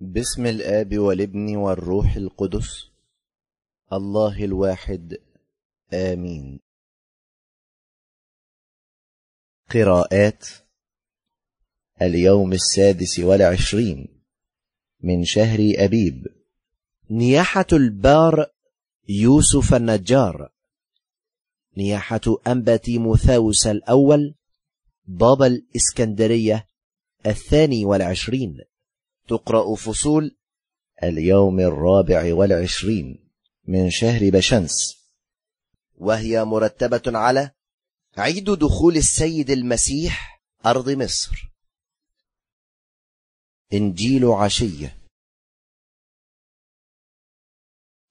بسم الاب والابن والروح القدس الله الواحد امين قراءات اليوم السادس والعشرين من شهر ابيب نياحه البار يوسف النجار نياحه انبا تيموثاوس الاول بابا الاسكندريه الثاني والعشرين تقرأ فصول اليوم الرابع والعشرين من شهر بشمس وهي مرتبة على عيد دخول السيد المسيح أرض مصر إنجيل عشية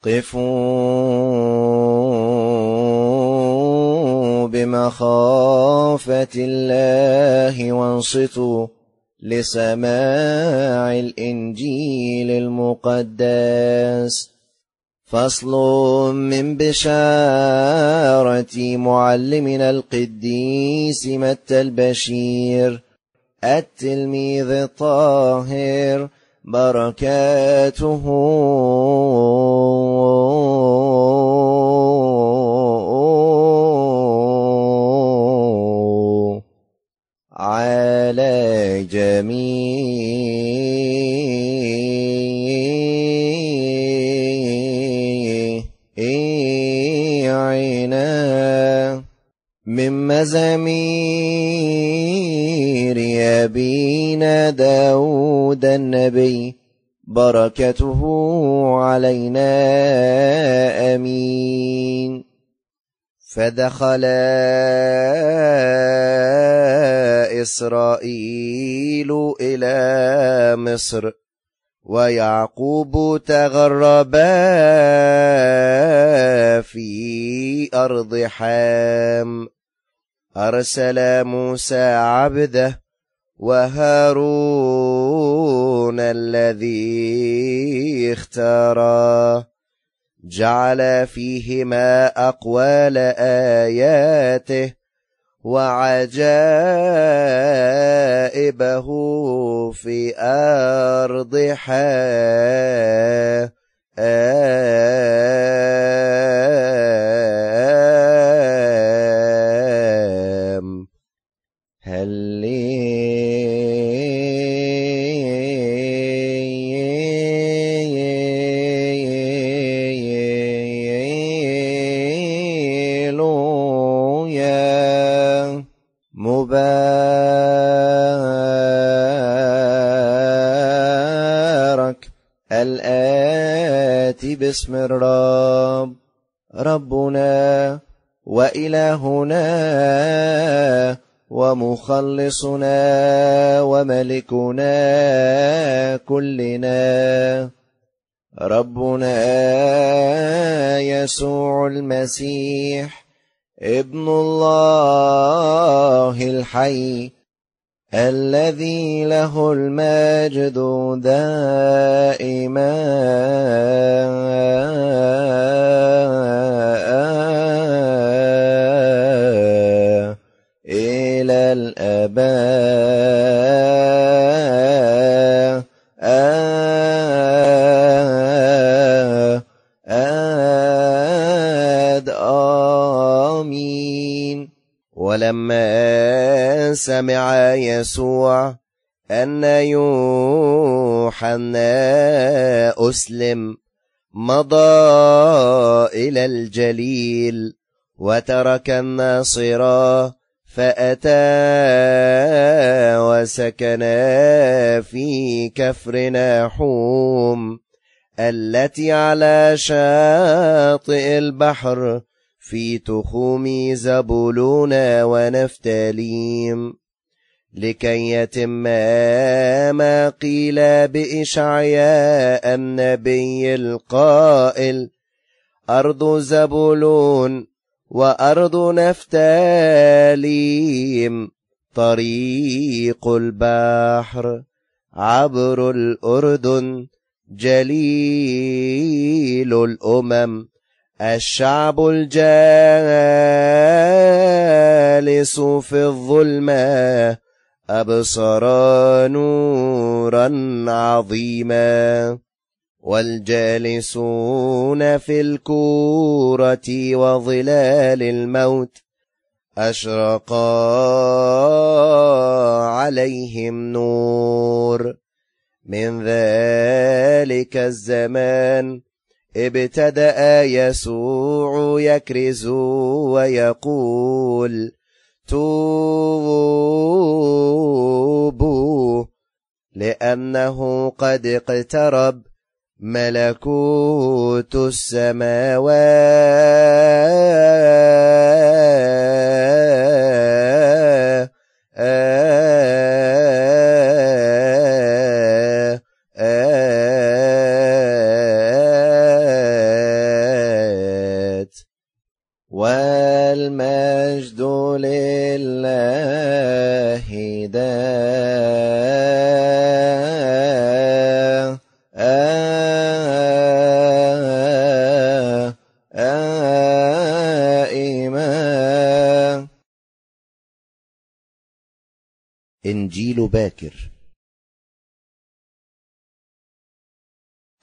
قفوا بمخافة الله وانصتوا لسماع الإنجيل المقدس فصل من بشارة معلمنا القديس متى البشير التلميذ الطاهر بركاته جميع عنا من مزامير أبينا داود النبي بركته علينا آمين فدخلا إسرائيل إلى مصر ويعقوب تغربا في أرض حام أرسل موسى عبده وهارون الذي اختارا جعل فيهما أقوال آياته وعجائبه في أرض حائل باسم الرب ربنا وإلهنا ومخلصنا وملكنا كلنا ربنا يسوع المسيح ابن الله الحي الذي له المجد دائما لما سمع يسوع أن يوحنا أسلم مضى إلى الجليل وترك الناصرة فأتى وسكنا في كفر ناحوم التي على شاطئ البحر في تخوم زبولون ونفتاليم لكي يتم ما قيل بإشعياء النبي القائل أرض زبولون وأرض نفتاليم طريق البحر عبر الأردن جليل الأمم الشعب الجالس في الظلمة أبصر نورا عظيما والجالسون في الكورة وظلال الموت أشرق عليهم نور من ذلك الزمان ابتدأ يسوع يكرز ويقول توبوا لأنه قد اقترب ملكوت السماوات باكر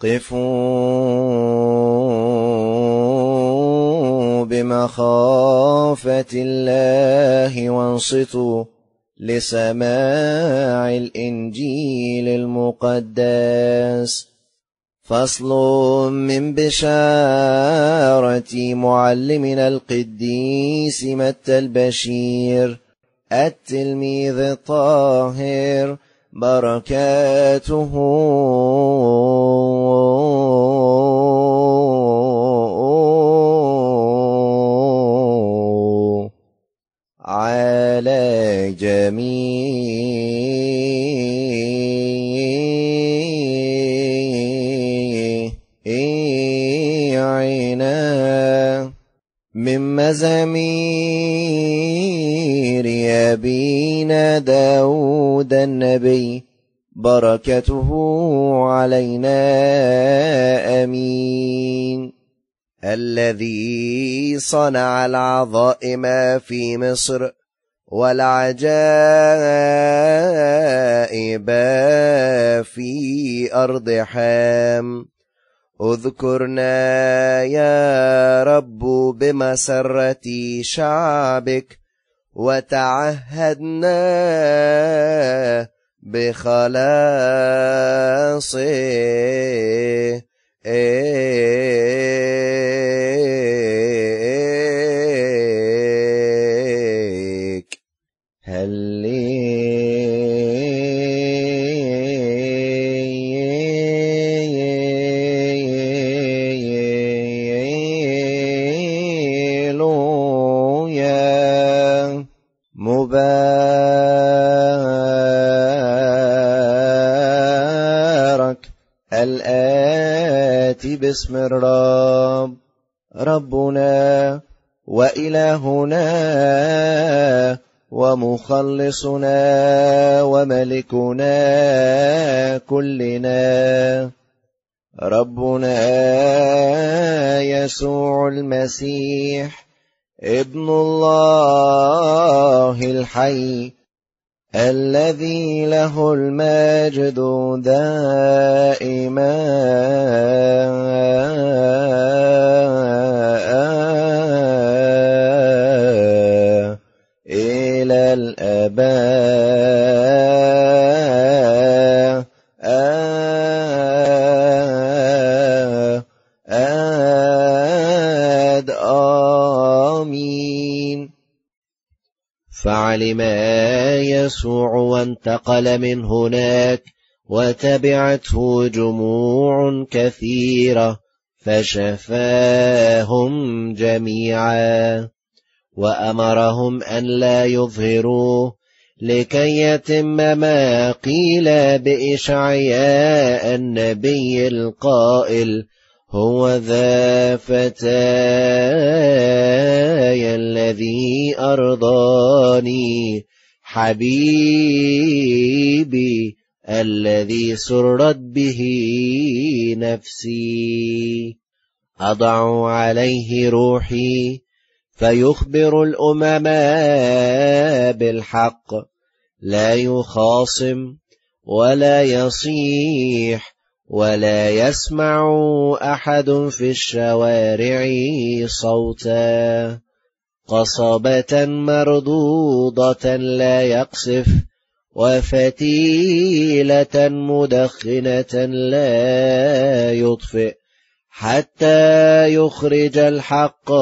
قفوا بمخافة الله وانصتوا لسماع الإنجيل المقدس فصل من بشارة معلمنا القديس متى البشير التلميذ الطاهر بركاته على جميع عنا من مزامير نبينا داود النبي بركته علينا امين الذي صنع العظائم في مصر والعجائب في ارض حام اذكرنا يا رب بمسره شعبك وتعهدنا بخلاصه هل باسم الرب ربنا وإلهنا ومخلصنا وملكنا كلنا ربنا يسوع المسيح ابن الله الحي الذي له المجد دائما فعلم يسوع وانتقل من هناك وتبعته جموع كثيرة فشفاهم جميعا وأمرهم أن لا يظهروه لكي يتم ما قيل بإشعياء النبي القائل هو ذا فتى الذي أرضاني حبيبي الذي سرت به نفسي أضع عليه روحي فيخبر الأمم بالحق لا يخاصم ولا يصيح ولا يسمع أحد في الشوارع صوتا قصبة مردودة لا يقصف وفتيلة مدخنة لا يطفئ حتى يخرج الحق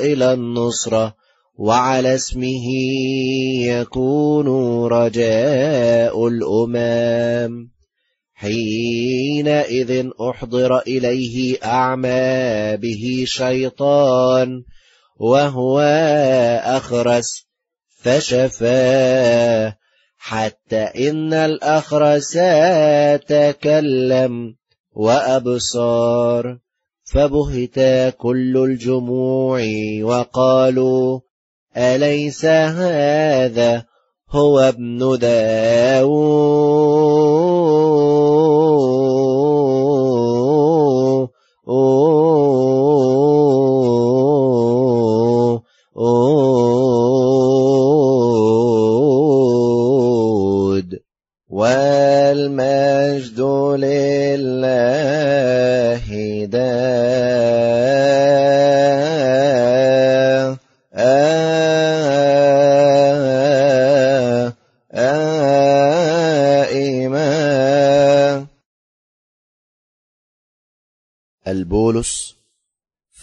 إلى النصرة وعلى اسمه يكون رجاء الأمام حينئذ أحضر إليه أعمى به شيطان وهو أخرس فشفاه حتى إن الأخرس تكلم وأبصار فبهت كل الجموع وقالوا أليس هذا هو ابن داود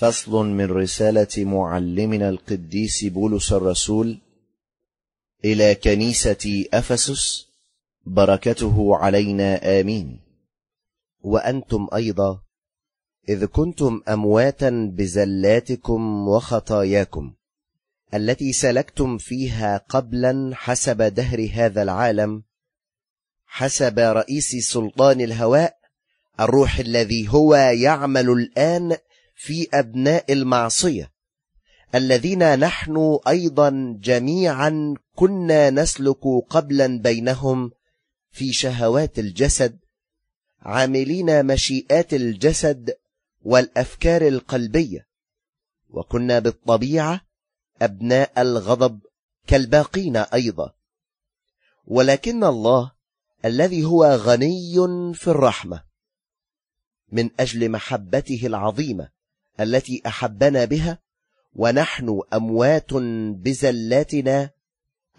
فصل من رسالة معلمنا القديس بولس الرسول إلى كنيسة أفسس بركته علينا آمين وأنتم أيضا إذ كنتم أمواتا بزلاتكم وخطاياكم التي سلكتم فيها قبلا حسب دهر هذا العالم حسب رئيس سلطان الهواء الروح الذي هو يعمل الآن في أبناء المعصية الذين نحن أيضا جميعا كنا نسلك قبلا بينهم في شهوات الجسد عاملين مشيئات الجسد والأفكار القلبية وكنا بالطبيعة أبناء الغضب كالباقين أيضا ولكن الله الذي هو غني في الرحمة من أجل محبته العظيمة التي أحبنا بها ونحن أموات بزلاتنا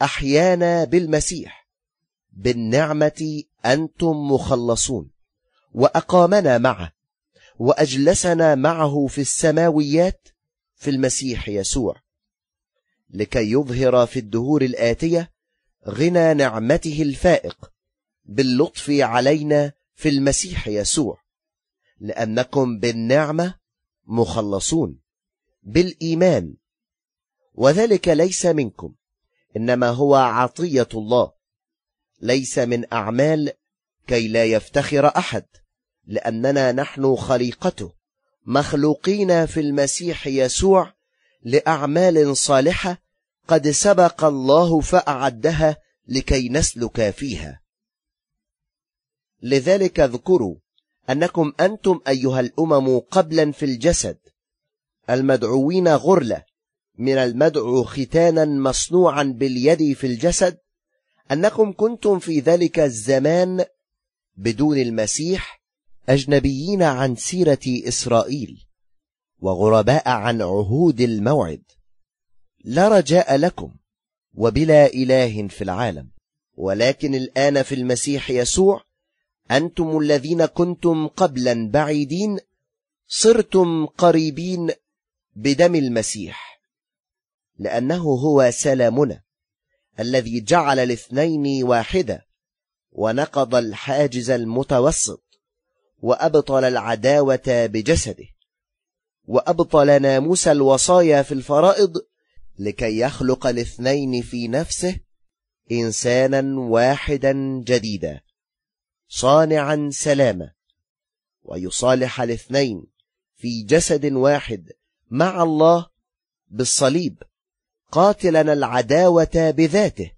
أحيانا بالمسيح بالنعمة أنتم مخلصون وأقامنا معه وأجلسنا معه في السماويات في المسيح يسوع لكي يظهر في الدهور الآتية غنى نعمته الفائق باللطف علينا في المسيح يسوع لأنكم بالنعمة مخلصون بالإيمان وذلك ليس منكم إنما هو عطية الله ليس من أعمال كي لا يفتخر أحد لأننا نحن خليقته مخلوقين في المسيح يسوع لأعمال صالحة قد سبق الله فأعدها لكي نسلك فيها لذلك اذكروا أنكم أنتم أيها الأمم قبلا في الجسد المدعوين غرلة من المدعو ختانا مصنوعا باليد في الجسد أنكم كنتم في ذلك الزمان بدون المسيح أجنبيين عن سيرة إسرائيل وغرباء عن عهود الموعد لا رجاء لكم وبلا إله في العالم ولكن الآن في المسيح يسوع أنتم الذين كنتم قبلا بعيدين صرتم قريبين بدم المسيح لأنه هو سلامنا الذي جعل الاثنين واحدة ونقض الحاجز المتوسط وأبطل العداوة بجسده وأبطل ناموس الوصايا في الفرائض لكي يخلق الاثنين في نفسه إنسانا واحدا جديدا صانعا سلامة ويصالح الاثنين في جسد واحد مع الله بالصليب قاتلا العداوة بذاته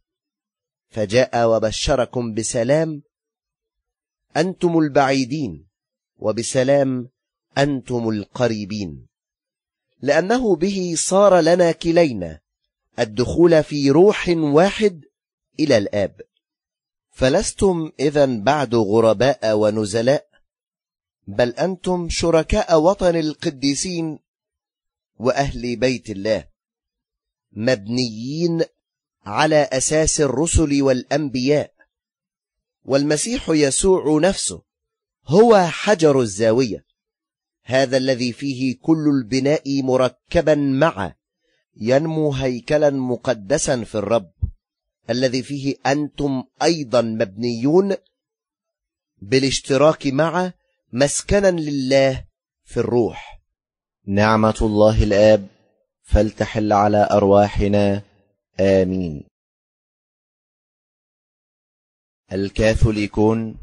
فجاء وبشركم بسلام أنتم البعيدين وبسلام أنتم القريبين لأنه به صار لنا كلينا الدخول في روح واحد إلى الآب فلستم إذا بعد غرباء ونزلاء بل أنتم شركاء وطن القديسين وأهل بيت الله مبنيين على أساس الرسل والأنبياء والمسيح يسوع نفسه هو حجر الزاوية هذا الذي فيه كل البناء مركبا معا ينمو هيكلا مقدسا في الرب الذي فيه أنتم أيضا مبنيون بالاشتراك مع مسكنا لله في الروح نعمة الله الآب فلتحل على أرواحنا آمين الكاثوليكون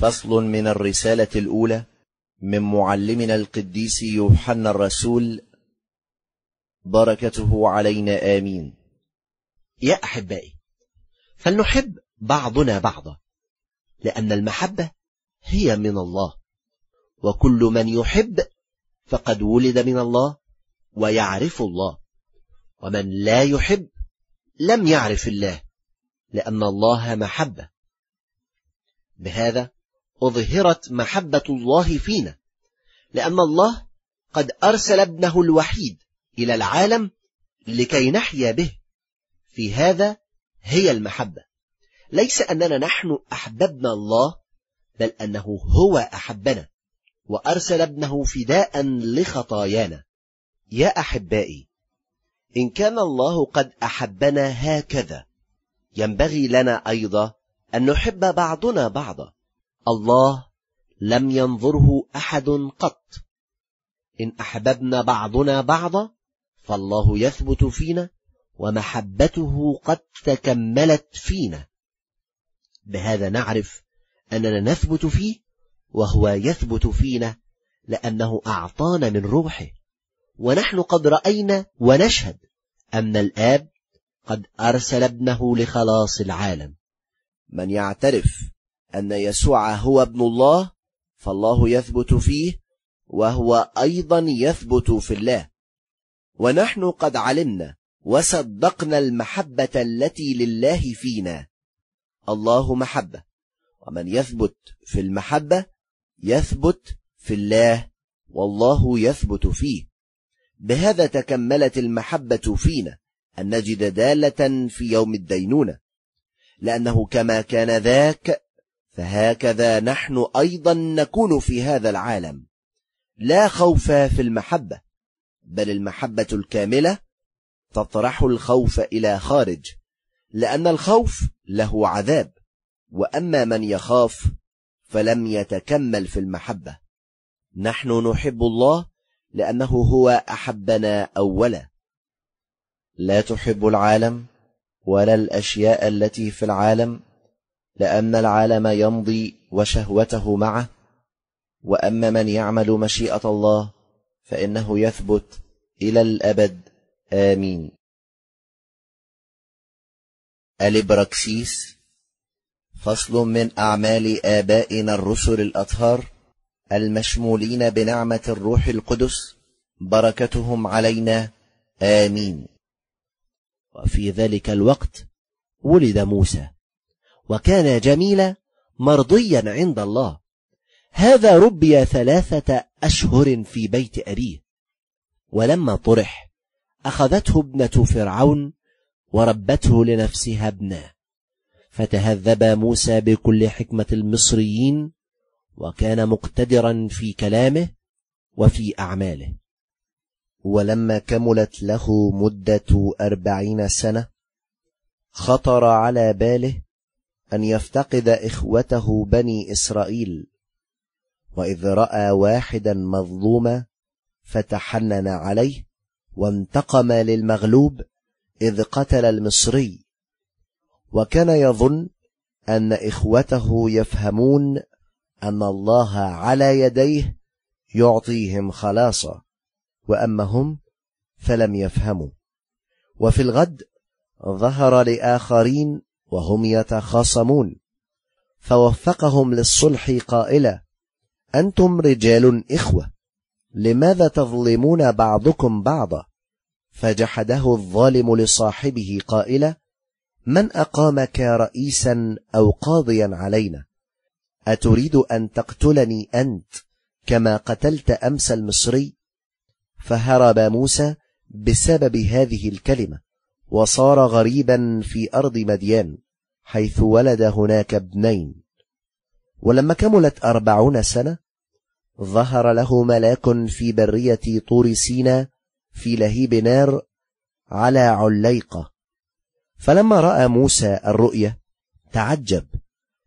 فصل من الرسالة الأولى من معلمنا القديس يوحنا الرسول بركته علينا آمين يا أحبائي فلنحب بعضنا بعضا لأن المحبة هي من الله وكل من يحب فقد ولد من الله ويعرف الله ومن لا يحب لم يعرف الله لأن الله محبة بهذا أظهرت محبة الله فينا لأن الله قد أرسل ابنه الوحيد إلى العالم لكي نحيا به في هذا هي المحبة ليس أننا نحن أحببنا الله بل أنه هو أحبنا وأرسل ابنه فداء لخطايانا يا أحبائي إن كان الله قد أحبنا هكذا ينبغي لنا أيضا أن نحب بعضنا بعضا الله لم ينظره أحد قط إن أحببنا بعضنا بعضا فالله يثبت فينا ومحبته قد تكملت فينا بهذا نعرف أننا نثبت فيه وهو يثبت فينا لأنه أعطانا من روحه ونحن قد رأينا ونشهد أن الآب قد أرسل ابنه لخلاص العالم من يعترف أن يسوع هو ابن الله فالله يثبت فيه وهو أيضا يثبت في الله ونحن قد علمنا وصدقنا المحبة التي لله فينا الله محبة ومن يثبت في المحبة يثبت في الله والله يثبت فيه بهذا تكملت المحبة فينا أن نجد دالة في يوم الدينونة لأنه كما كان ذاك فهكذا نحن أيضا نكون في هذا العالم لا خوف في المحبة بل المحبة الكاملة تطرح الخوف إلى خارج لأن الخوف له عذاب وأما من يخاف فلم يتكمل في المحبة نحن نحب الله لأنه هو أحبنا أولا لا تحب العالم ولا الأشياء التي في العالم لأن العالم يمضي وشهوته معه وأما من يعمل مشيئة الله فإنه يثبت إلى الأبد آمين البراكسيس فصل من أعمال آبائنا الرسل الأطهار المشمولين بنعمة الروح القدس بركتهم علينا آمين وفي ذلك الوقت ولد موسى وكان جميلا مرضيا عند الله هذا ربي ثلاثة أشهر في بيت أبيه ولما طرح أخذته ابنة فرعون وربته لنفسها ابنا فتهذب موسى بكل حكمة المصريين وكان مقتدرا في كلامه وفي أعماله ولما كملت له مدة أربعين سنة خطر على باله أن يفتقد إخوته بني إسرائيل وإذ رأى واحدا مظلوما فتحنن عليه وانتقم للمغلوب إذ قتل المصري وكان يظن أن إخوته يفهمون أن الله على يديه يعطيهم خلاصة وأما هم فلم يفهموا وفي الغد ظهر لآخرين وهم يتخاصمون فوفقهم للصلح قائلا أنتم رجال إخوة لماذا تظلمون بعضكم بعضا فجحده الظالم لصاحبه قائلا من اقامك رئيسا او قاضيا علينا اتريد ان تقتلني انت كما قتلت امس المصري فهرب موسى بسبب هذه الكلمه وصار غريبا في ارض مديان حيث ولد هناك ابنين ولما كملت اربعون سنه ظهر له ملاك في برية طور سينا في لهيب نار على عليقة فلما رأى موسى الرؤية تعجب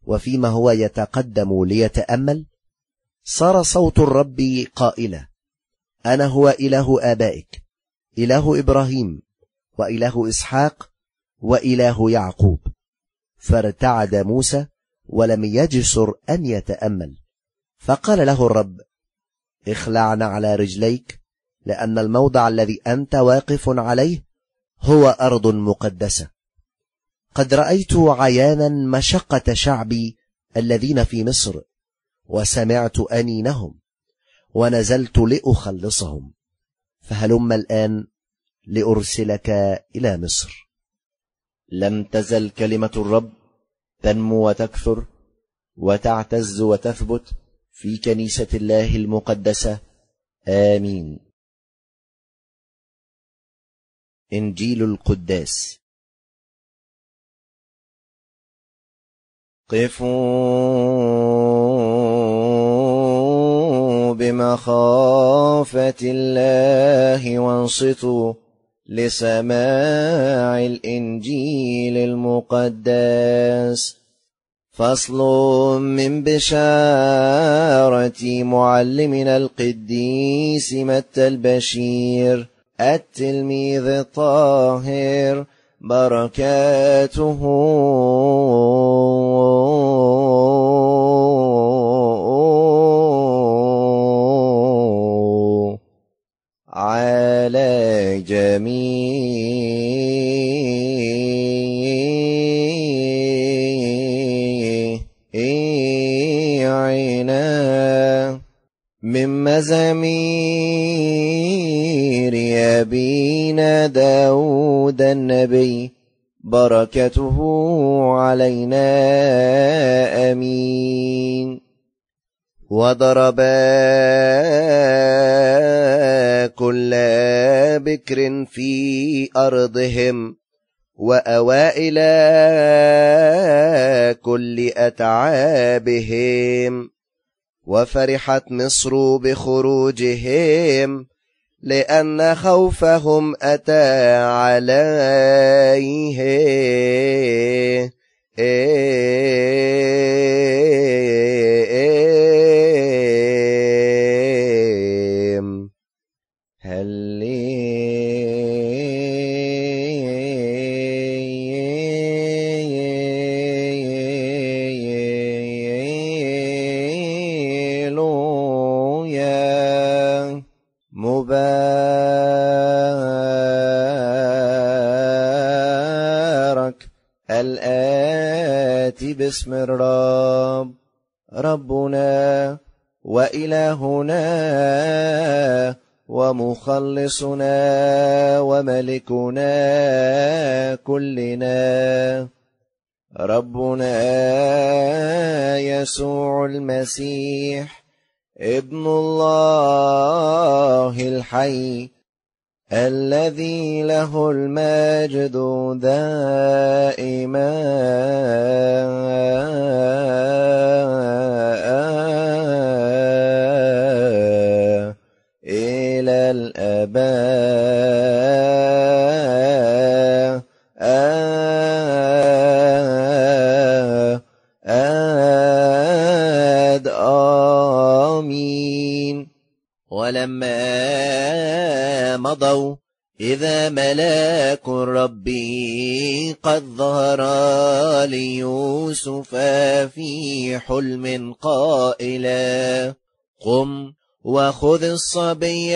وفيما هو يتقدم ليتأمل صار صوت الرب قائلا أنا هو إله آبائك إله إبراهيم وإله إسحاق وإله يعقوب فارتعد موسى ولم يجسر أن يتأمل فقال له الرب اخلعنا على رجليك لأن الموضع الذي أنت واقف عليه هو أرض مقدسة قد رأيت عيانا مشقة شعبي الذين في مصر وسمعت أنينهم ونزلت لأخلصهم فهلم الآن لأرسلك إلى مصر لم تزل كلمة الرب تنمو وتكثر وتعتز وتثبت في كنيسة الله المقدسة آمين إنجيل القداس قفوا بمخافة الله وانصتوا لسماع الإنجيل المقدس فصل من بشارة معلمنا القديس متى البشير التلميذ الطاهر بركاته على جميع مزامير بينا داود النبي بركته علينا امين وضرب كل بكر في ارضهم واوى الى كل اتعابهم وفرحت مصر بخروجهم لأن خوفهم أتى عليه إيه إيه إيه الآتي باسم الرب ربنا وإلهنا ومخلصنا وملكنا كلنا ربنا يسوع المسيح ابن الله الحي الذي له المجد دائما إلى الأباء آمين ولما مضوا إذا ملاك ربي قد ظهر ليوسف في حلم قائلا قم وخذ الصبي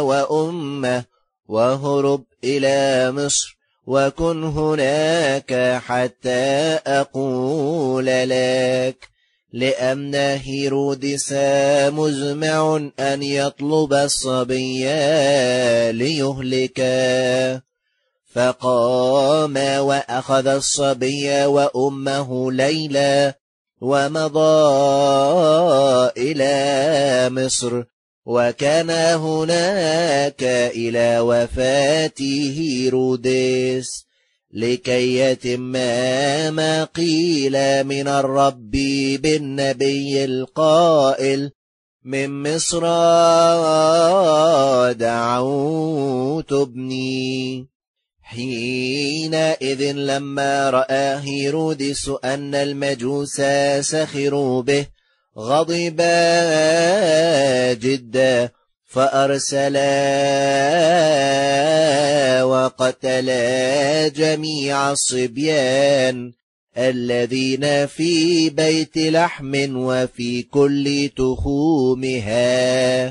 وأمه وهرب إلى مصر وكن هناك حتى أقول لك لأن هيرودس مزمع أن يطلب الصبي ليهلك فقام وأخذ الصبي وأمه ليلى ومضى إلى مصر وكان هناك إلى وفاة هيرودس لكي يتم ما قيل من الرب بالنبي القائل من مصر دعوت ابني حينئذ لما رأى هيرودس أن المجوس سخروا به غضب جداً فأرسلا وقتلا جميع الصبيان الذين في بيت لحم وفي كل تخومها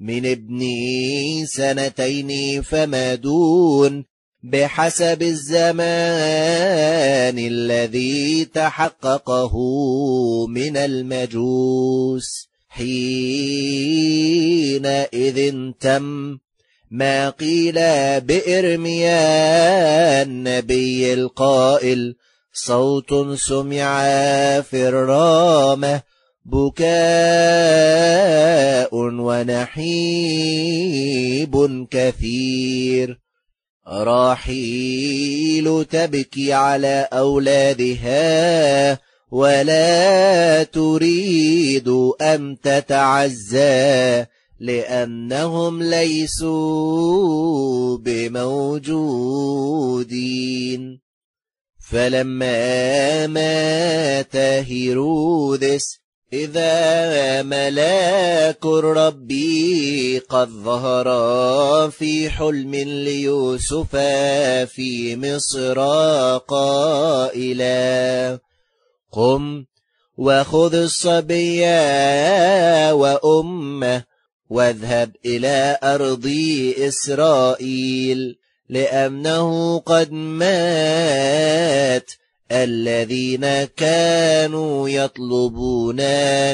من ابني سنتين فما دون بحسب الزمان الذي تحققه من المجوس حينئذ تم ما قيل بإرميا النبي القائل صوت سمع في الرامة بكاء ونحيب كثير راحيل تبكي على أولادها ولا تريد أن تتعزى لأنهم ليسوا بموجودين فلما مات هيرودس إذا ملاك الرب قد ظهر في حلم ليوسف في مصر قائلا قم وخذ الصبي وأمه واذهب إلى أرض إسرائيل لأنه قد مات الذين كانوا يطلبون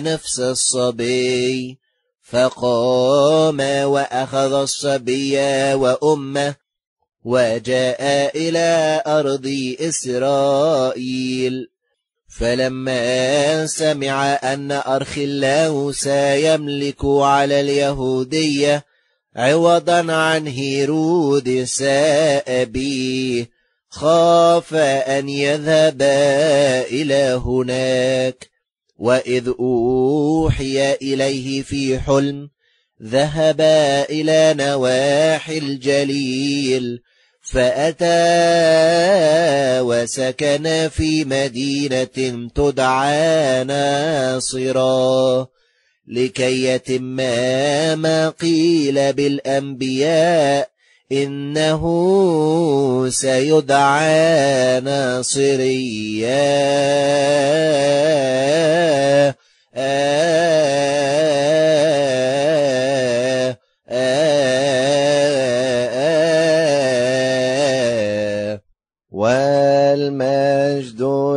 نفس الصبي فقام وأخذ الصبي وأمه وجاء إلى أرض إسرائيل فلما سمع أن أرخ الله سيملك على اليهودية عوضا عن هيرودس أبيه خاف أن يذهب إلى هناك وإذ أوحي إليه في حلم ذهب إلى نواحي الجليل فأتى وسكن في مدينة تدعى ناصرا لكي يتم ما قيل بالأنبياء إنه سيدعى ناصريا آه آه آه, آه،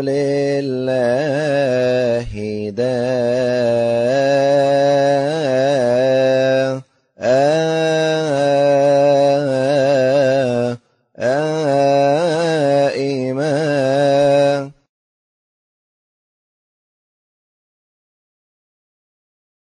لله